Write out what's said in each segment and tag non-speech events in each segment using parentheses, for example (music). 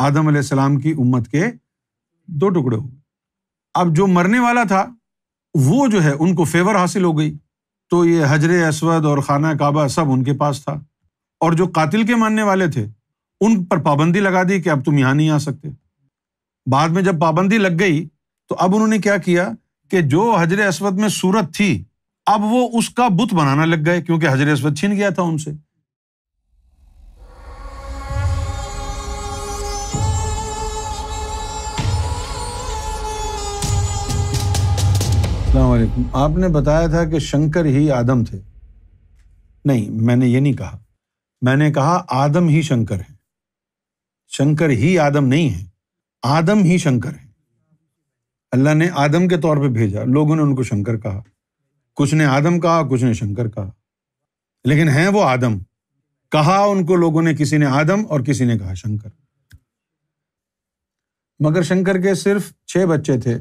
आदम सलाम की उम्मत के दो टुकड़े हो गए अब जो मरने वाला था वो जो है उनको फेवर हासिल हो गई तो ये हजर असवद और खाना काबा सब उनके पास था और जो कातिल के मानने वाले थे उन पर पाबंदी लगा दी कि अब तुम यहाँ नहीं आ सकते बाद में जब पाबंदी लग गई तो अब उन्होंने क्या किया कि जो हजर असवद में सूरत थी अब वो उसका बुत बनाना लग गए क्योंकि हजर असवद छीन गया था उनसे अस्सलाम आपने बताया था कि शंकर ही आदम थे नहीं मैंने ये नहीं कहा मैंने कहा आदम ही शंकर है शंकर ही आदम नहीं है आदम ही शंकर है अल्लाह ने आदम के तौर पे भेजा लोगों ने उनको शंकर कहा कुछ ने आदम कहा कुछ ने शंकर कहा लेकिन हैं वो आदम कहा उनको लोगों ने किसी ने आदम और किसी ने कहा शंकर मगर शंकर के सिर्फ छह बच्चे थे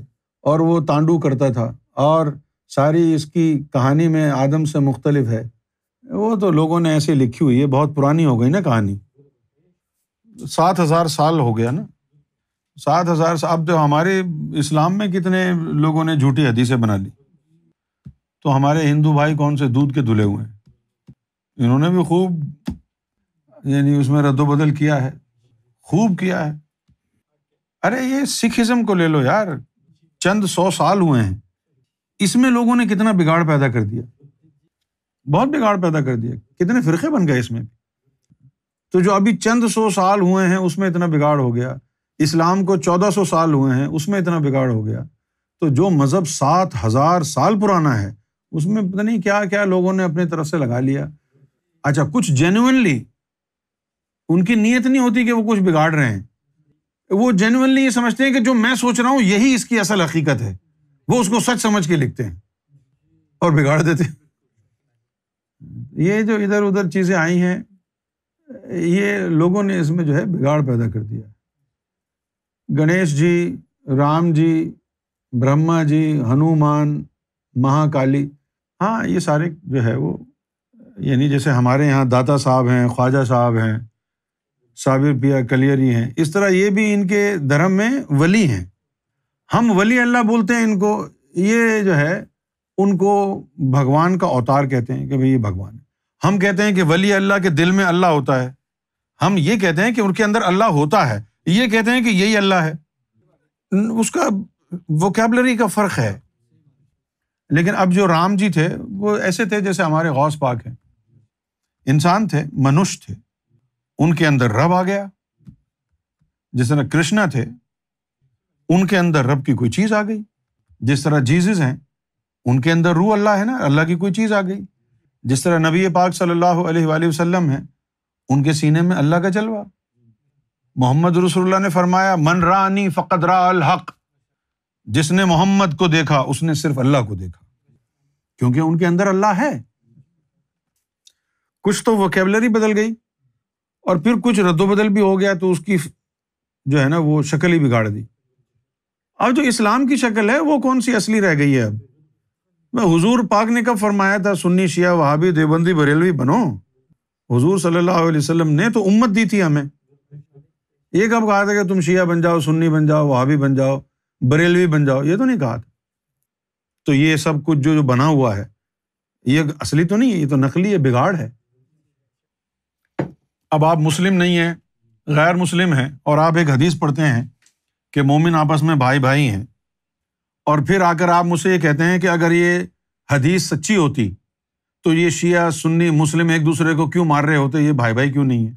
और वो तांडू करता था और सारी इसकी कहानी में आदम से मुख्तलिफ है वो तो लोगों ने ऐसे लिखी हुई है बहुत पुरानी हो गई ना कहानी सात हज़ार साल हो गया ना सात हज़ार अब तो हमारे इस्लाम में कितने लोगों ने झूठी हदीसें बना ली तो हमारे हिंदू भाई कौन से दूध के धुले हुए हैं इन्होंने भी खूब यानी उसमें रद्दोबदल किया है खूब किया है अरे ये सिखिज़म को ले लो यार चंद सौ साल हुए हैं इसमें लोगों ने कितना बिगाड़ पैदा कर दिया बहुत बिगाड़ पैदा कर दिया कितने फिरके बन गए इसमें तो जो अभी चंद सौ साल हुए हैं उसमें इतना बिगाड़ हो गया इस्लाम को चौदह सौ साल हुए हैं उसमें इतना बिगाड़ हो गया तो जो मज़हब सात हज़ार साल पुराना है उसमें पता नहीं क्या क्या लोगों ने अपने तरफ से लगा लिया अच्छा कुछ जेन्यनली उनकी नीयत नहीं होती कि वो कुछ बिगाड़ रहे हैं वो जेन्यनली ये समझते हैं कि जो मैं सोच रहा हूँ यही इसकी असल हकीकत है वो उसको सच समझ के लिखते हैं और बिगाड़ देते हैं ये जो इधर उधर चीज़ें आई हैं ये लोगों ने इसमें जो है बिगाड़ पैदा कर दिया गणेश जी राम जी ब्रह्मा जी हनुमान महाकाली हाँ ये सारे जो है वो यानी जैसे हमारे यहाँ दाता साहब हैं ख्वाजा साहब हैं साबिर पिया कलियरी हैं इस तरह ये भी इनके धर्म में वली हैं हम वली अल्लाह बोलते हैं इनको ये जो है उनको भगवान का अवतार कहते हैं कि भाई ये भगवान है हम कहते हैं कि वली अल्लाह के दिल में अल्लाह होता है हम ये कहते हैं कि उनके अंदर अल्लाह होता है ये कहते हैं कि यही अल्लाह है उसका वोकेबलरी का फ़र्क है लेकिन अब जो राम जी थे वो ऐसे थे जैसे हमारे गौस पाक हैं इंसान थे मनुष्य थे उनके अंदर रब आ गया जिस तरह कृष्णा थे उनके अंदर रब की कोई चीज़ आ गई जिस तरह जीजस हैं उनके अंदर रूह अल्लाह है ना अल्लाह की कोई चीज़ आ गई जिस तरह नबी पाक सल्लल्लाहु अलैहि वसल्लम हैं उनके सीने में अल्लाह का जलवा मोहम्मद रसुल्ला ने फरमाया मन रानी फ़कत राल हक जिसने मोहम्मद को देखा उसने सिर्फ अल्लाह को देखा क्योंकि उनके अंदर अल्लाह है कुछ तो वोकेबलरी बदल गई और फिर कुछ रद्दोबदल भी हो गया तो उसकी जो है ना वो शक्ल ही बिगाड़ दी अब जो इस्लाम की शक्ल है वो कौन सी असली रह गई है अब मैं हुजूर पाक ने कब फरमाया था सुन्नी शिया वहाबी देवबंदी बरेलवी बनो हुजूर सल्लल्लाहु अलैहि वसल्लम ने तो उम्मत दी थी हमें ये कब कहा था कि तुम शिया बन जाओ सुन्नी बन जाओ वहाबी बन जाओ बरेलवी बन जाओ ये तो नहीं कहा था तो ये सब कुछ जो जो बना हुआ है ये असली तो नहीं है ये तो नकली है बिगाड़ है अब आप मुस्लिम नहीं है गैर मुस्लिम है और आप एक हदीस पढ़ते हैं कि मोमिन आपस में भाई भाई हैं और फिर आकर आप मुझसे ये कहते हैं कि अगर ये हदीस सच्ची होती तो ये शिया सुन्नी मुस्लिम एक दूसरे को क्यों मार रहे होते ये भाई भाई क्यों नहीं है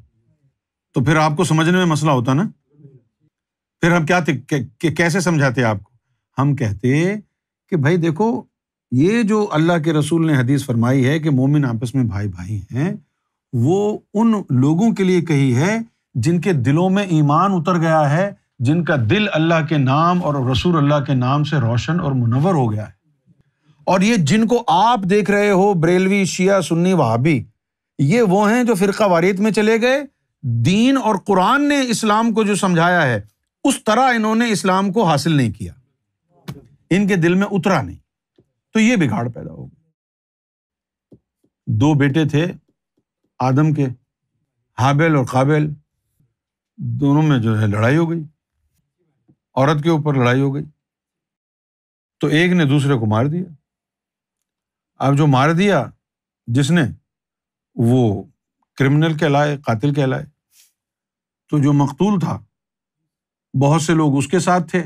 तो फिर आपको समझने में मसला होता ना फिर हम क्या कैसे समझाते आपको हम कहते कि भाई देखो ये जो अल्लाह के रसूल ने हदीस फरमाई है कि मोमिन आपस में भाई भाई हैं वो उन लोगों के लिए कही है जिनके दिलों में ईमान उतर गया है जिनका दिल अल्लाह के नाम और रसूल अल्लाह के नाम से रोशन और मुनवर हो गया है और ये जिनको आप देख रहे हो बरेलवी शिया सुन्नी वहाबी ये वो हैं जो फ़िरका वारियत में चले गए दीन और कुरान ने इस्लाम को जो समझाया है उस तरह इन्होंने इस्लाम को हासिल नहीं किया इनके दिल में उतरा नहीं तो ये बिगाड़ पैदा हो गया दो बेटे थे आदम के हाबिल और काबिल दोनों में जो है लड़ाई हो गई औरत के ऊपर लड़ाई हो गई तो एक ने दूसरे को मार दिया अब जो मार दिया जिसने वो क्रिमिनल कहलाए कातिल कहलाए तो जो मकतूल था बहुत से लोग उसके साथ थे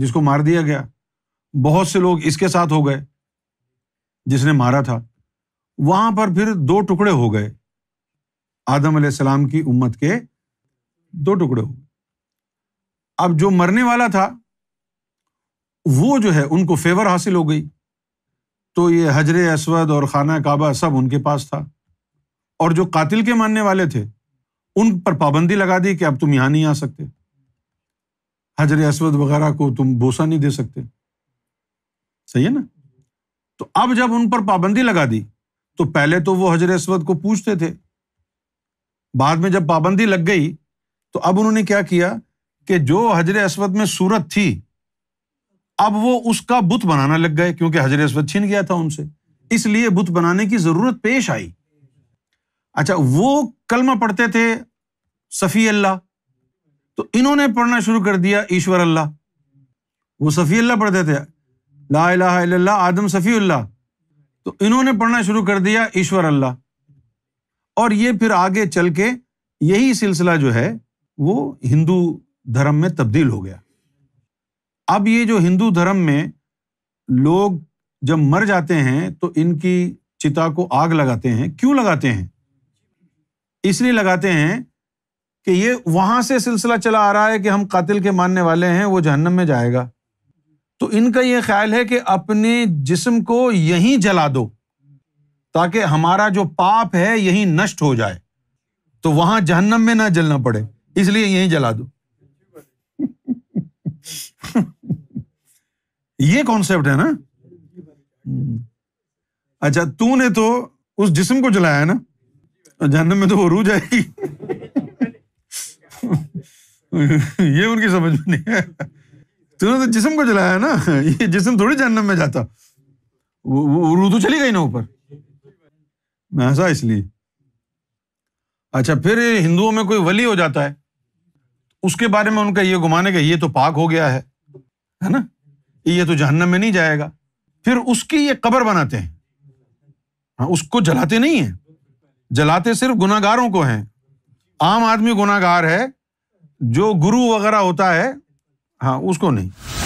जिसको मार दिया गया बहुत से लोग इसके साथ हो गए जिसने मारा था वहां पर फिर दो टुकड़े हो गए आदम सलाम की उम्मत के दो टुकड़े हो गए अब जो मरने वाला था वो जो है उनको फेवर हासिल हो गई तो ये हजर असवद और खाना काबा सब उनके पास था और जो कातिल के मानने वाले थे उन पर पाबंदी लगा दी कि अब तुम यहाँ नहीं आ सकते हजर असवद वगैरह को तुम बोसा नहीं दे सकते सही है ना तो अब जब उन पर पाबंदी लगा दी तो पहले तो वो हजर असवद को पूछते थे बाद में जब पाबंदी लग गई तो अब उन्होंने क्या किया कि जो हजर असवद में सूरत थी अब वो उसका बुत बनाना लग गए क्योंकि हजर असवद छीन गया था उनसे इसलिए बुत बनाने की जरूरत पेश आई अच्छा वो कलमा पढ़ते थे सफ़ी अल्लाह तो इन्होंने पढ़ना शुरू कर दिया ईश्वर अल्लाह वो सफ़ी अल्लाह पढ़ते थे ला इला आदम सफ़ी अल्लाह तो इन्होंने पढ़ना शुरू कर दिया ईश्वर अल्लाह और ये फिर आगे चल के यही सिलसिला जो है वो हिंदू धर्म में तब्दील हो गया अब ये जो हिंदू धर्म में लोग जब मर जाते हैं तो इनकी चिता को आग लगाते हैं क्यों लगाते हैं इसलिए लगाते हैं कि ये वहां से सिलसिला चला आ रहा है कि हम कातिल के मानने वाले हैं वो जहन्नम में जाएगा तो इनका ये ख्याल है कि अपने जिस्म को यहीं जला दो ताकि हमारा जो पाप है यहीं नष्ट हो जाए तो वहां जहन्नम में ना जलना पड़े इसलिए यहीं जला दो (laughs) ये कॉन्सेप्ट है ना हम्म। अच्छा तूने तो उस जिस्म को जलाया है ना जहनम में तो वो रू जाएगी (laughs) ये उनकी समझ में नहीं है तूने तो जिस्म को जलाया ना (laughs) ये जिस्म थोड़ी जहनम में जाता वो रू तो चली गई ना ऊपर ऐसा इसलिए अच्छा फिर हिंदुओं में कोई वली हो जाता है उसके बारे में उनका ये गुमान है कि ये तो पाक हो गया है है ना ये तो जहन्नम में नहीं जाएगा फिर उसकी ये कबर बनाते हैं हाँ उसको जलाते नहीं है जलाते सिर्फ गुनागारों को हैं आम आदमी गुनागार है जो गुरु वगैरह होता है हाँ उसको नहीं